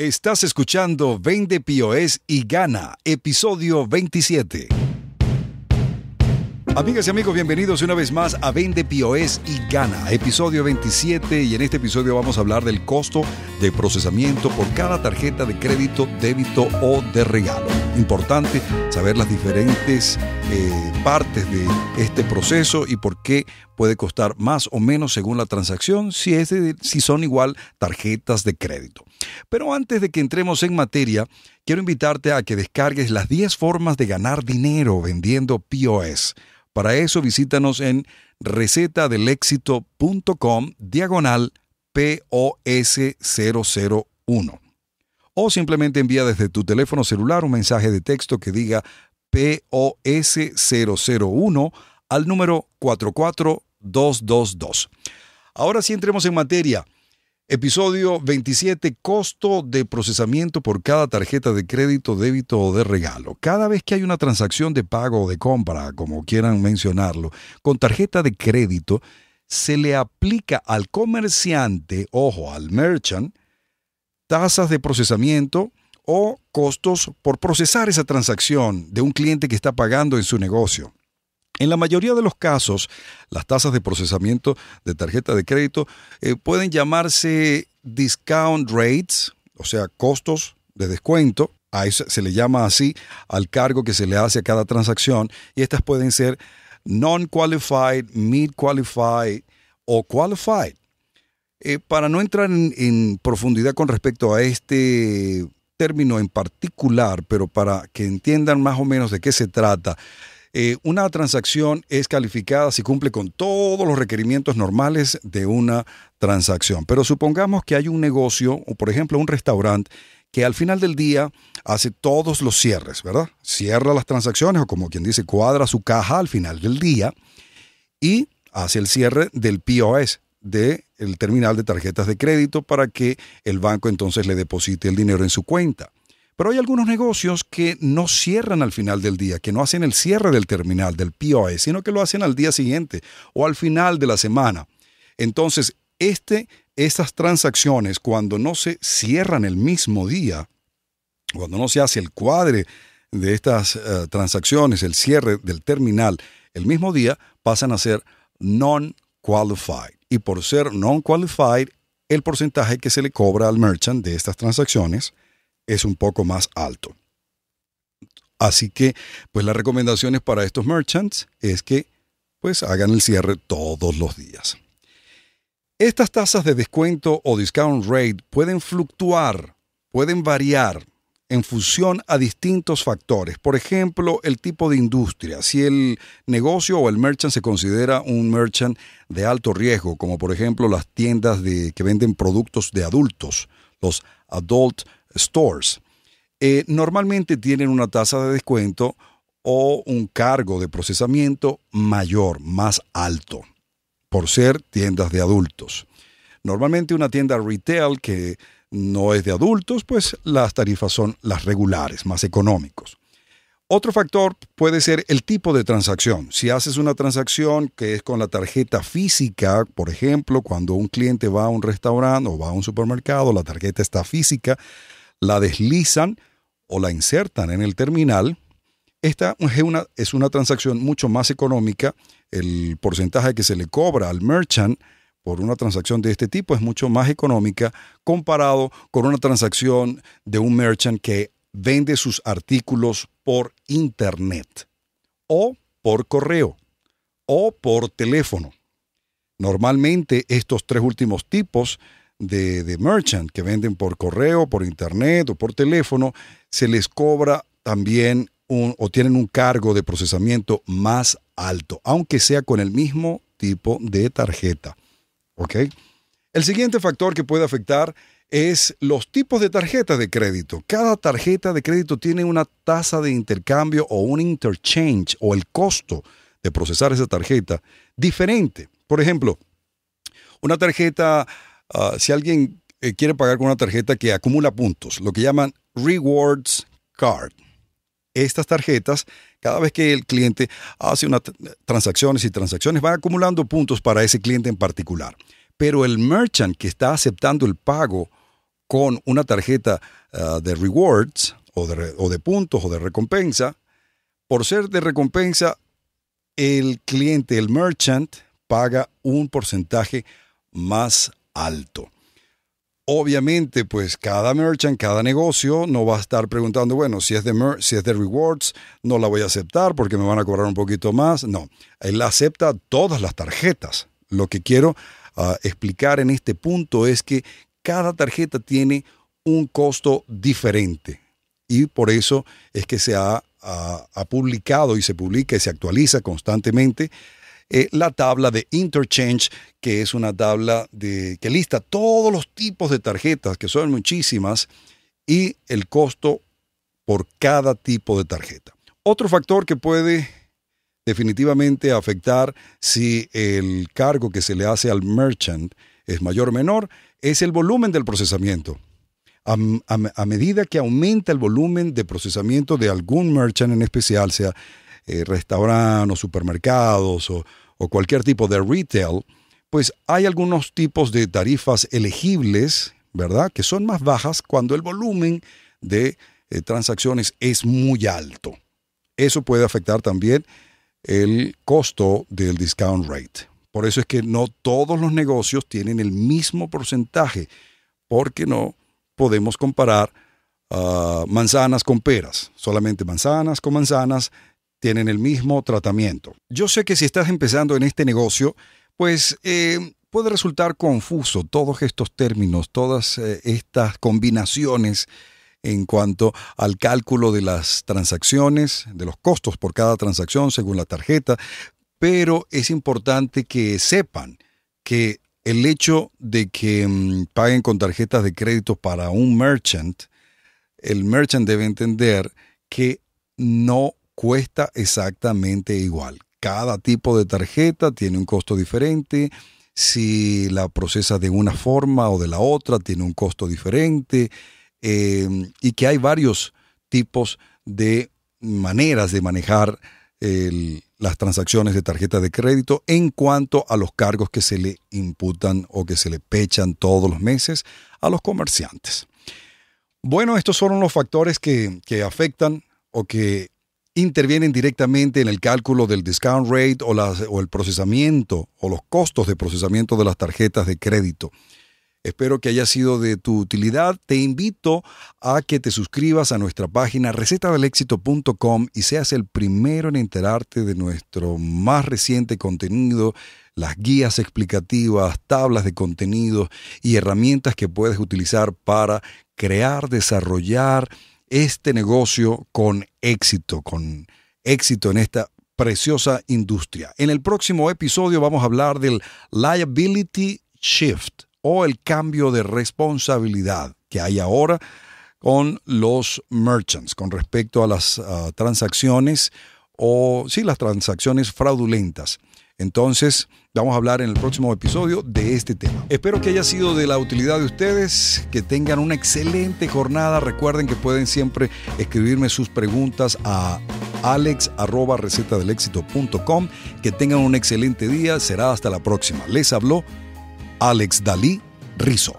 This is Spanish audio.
Estás escuchando Vende POS y Gana, episodio 27. Amigas y amigos, bienvenidos una vez más a Vende POS y Gana, episodio 27. Y en este episodio vamos a hablar del costo de procesamiento por cada tarjeta de crédito, débito o de regalo. Importante saber las diferentes eh, partes de este proceso y por qué puede costar más o menos según la transacción, si, es si son igual tarjetas de crédito. Pero antes de que entremos en materia, quiero invitarte a que descargues las 10 formas de ganar dinero vendiendo POS. Para eso visítanos en recetadelexito.com diagonal POS001. O simplemente envía desde tu teléfono celular un mensaje de texto que diga POS 001 al número 44222. Ahora sí entremos en materia. Episodio 27, costo de procesamiento por cada tarjeta de crédito, débito o de regalo. Cada vez que hay una transacción de pago o de compra, como quieran mencionarlo, con tarjeta de crédito, se le aplica al comerciante, ojo, al merchant, tasas de procesamiento, o costos por procesar esa transacción de un cliente que está pagando en su negocio. En la mayoría de los casos, las tasas de procesamiento de tarjeta de crédito eh, pueden llamarse discount rates, o sea, costos de descuento. A eso se le llama así al cargo que se le hace a cada transacción y estas pueden ser non-qualified, mid-qualified o qualified. Eh, para no entrar en profundidad con respecto a este término en particular, pero para que entiendan más o menos de qué se trata. Eh, una transacción es calificada si cumple con todos los requerimientos normales de una transacción. Pero supongamos que hay un negocio, o por ejemplo un restaurante, que al final del día hace todos los cierres, ¿verdad? Cierra las transacciones o como quien dice, cuadra su caja al final del día y hace el cierre del POS, del terminal de tarjetas de crédito para que el banco entonces le deposite el dinero en su cuenta. Pero hay algunos negocios que no cierran al final del día, que no hacen el cierre del terminal, del P.O.E. sino que lo hacen al día siguiente o al final de la semana. Entonces, este, estas transacciones, cuando no se cierran el mismo día, cuando no se hace el cuadre de estas eh, transacciones, el cierre del terminal el mismo día, pasan a ser non-qualified y por ser non-qualified, el porcentaje que se le cobra al merchant de estas transacciones es un poco más alto. Así que, pues las recomendaciones para estos merchants es que pues hagan el cierre todos los días. Estas tasas de descuento o discount rate pueden fluctuar, pueden variar en función a distintos factores. Por ejemplo, el tipo de industria. Si el negocio o el merchant se considera un merchant de alto riesgo, como por ejemplo las tiendas de, que venden productos de adultos, los adult stores, eh, normalmente tienen una tasa de descuento o un cargo de procesamiento mayor, más alto, por ser tiendas de adultos. Normalmente una tienda retail que no es de adultos, pues las tarifas son las regulares, más económicos. Otro factor puede ser el tipo de transacción. Si haces una transacción que es con la tarjeta física, por ejemplo, cuando un cliente va a un restaurante o va a un supermercado, la tarjeta está física, la deslizan o la insertan en el terminal, esta es una, es una transacción mucho más económica. El porcentaje que se le cobra al merchant por una transacción de este tipo es mucho más económica comparado con una transacción de un merchant que vende sus artículos por internet o por correo o por teléfono. Normalmente estos tres últimos tipos de, merchant que venden por correo, por internet o por teléfono, se les cobra también o tienen un cargo de procesamiento más alto, aunque sea con el mismo tipo de tarjeta. El siguiente factor que puede afectar es los tipos de tarjetas de crédito. Cada tarjeta de crédito tiene una tasa de intercambio o un interchange o el costo de procesar esa tarjeta diferente. Por ejemplo, una tarjeta, ah, si alguien eh, quiere pagar con una tarjeta que acumula puntos, lo que llaman rewards card, estas tarjetas, cada vez que el cliente hace unas transacciones y transacciones, van acumulando puntos para ese cliente en particular. Pero el merchant que está aceptando el pago con una tarjeta ah, de rewards o de puntos o de recompensa, por ser de recompensa, el cliente, el merchant, paga un porcentaje más alto obviamente, pues cada merchant, cada negocio no va a estar preguntando, bueno, si es de, mer si es de rewards, no la voy a aceptar porque me van a cobrar un poquito más. No, él acepta todas las tarjetas. Lo que quiero ah, explicar en este punto es que cada tarjeta tiene un costo diferente y por eso es que se ha ah, publicado y se publica y se actualiza constantemente eh, la tabla de interchange, que es una tabla de, que lista todos los tipos de tarjetas, que son muchísimas, y el costo por cada tipo de tarjeta. Otro factor que puede definitivamente afectar si el cargo que se le hace al merchant es mayor o menor es el volumen del procesamiento. A, a medida que aumenta el volumen de procesamiento de algún merchant en especial, sea eh, restaurantes o supermercados o, cualquier tipo de retail, pues hay algunos tipos de tarifas elegibles, ¿verdad? Que son más bajas cuando el volumen de eh, transacciones es muy alto. Eso puede afectar también el costo del discount rate. Por eso es que no todos los negocios tienen el mismo porcentaje, porque no podemos comparar ah, manzanas con peras, solamente manzanas con manzanas tienen el mismo tratamiento. Yo sé que si estás empezando en este negocio, pues eh, puede resultar confuso todos estos términos, todas eh, estas combinaciones en cuanto al cálculo de las transacciones, de los costos por cada transacción según la tarjeta, pero es importante que sepan que el hecho de que mm, paguen con tarjetas de crédito para un merchant, el merchant debe entender que no cuesta exactamente igual. Cada tipo de tarjeta tiene un costo diferente. Si la procesa de una forma o de la otra, tiene un costo diferente. Em, y que hay varios tipos de maneras de manejar las transacciones de tarjeta de crédito en cuanto a los cargos que se le imputan o que se le pechan todos los meses a los comerciantes. Bueno, estos son los factores que, que afectan o que intervienen directamente en el cálculo del discount rate o, el procesamiento o los costos de procesamiento de las tarjetas de crédito. Espero que haya sido de tu utilidad. Te invito a que te suscribas a nuestra página recetadelexito.com y seas el primero en enterarte de nuestro más reciente contenido, las guías explicativas, tablas de contenido y herramientas que puedes utilizar para crear, desarrollar este negocio con éxito, con éxito en esta preciosa industria. En el próximo episodio vamos a hablar del liability shift o el cambio de responsabilidad que hay ahora con los merchants con respecto a las ah, transacciones o sí las transacciones fraudulentas. Entonces, vamos a hablar en el próximo episodio de este tema. Espero que haya sido de la utilidad de ustedes, que tengan una excelente jornada. Recuerden que pueden siempre escribirme sus preguntas a alex.recetadelexito.com. Que tengan un excelente día. Será hasta la próxima. Les habló Alex Dalí Rizo.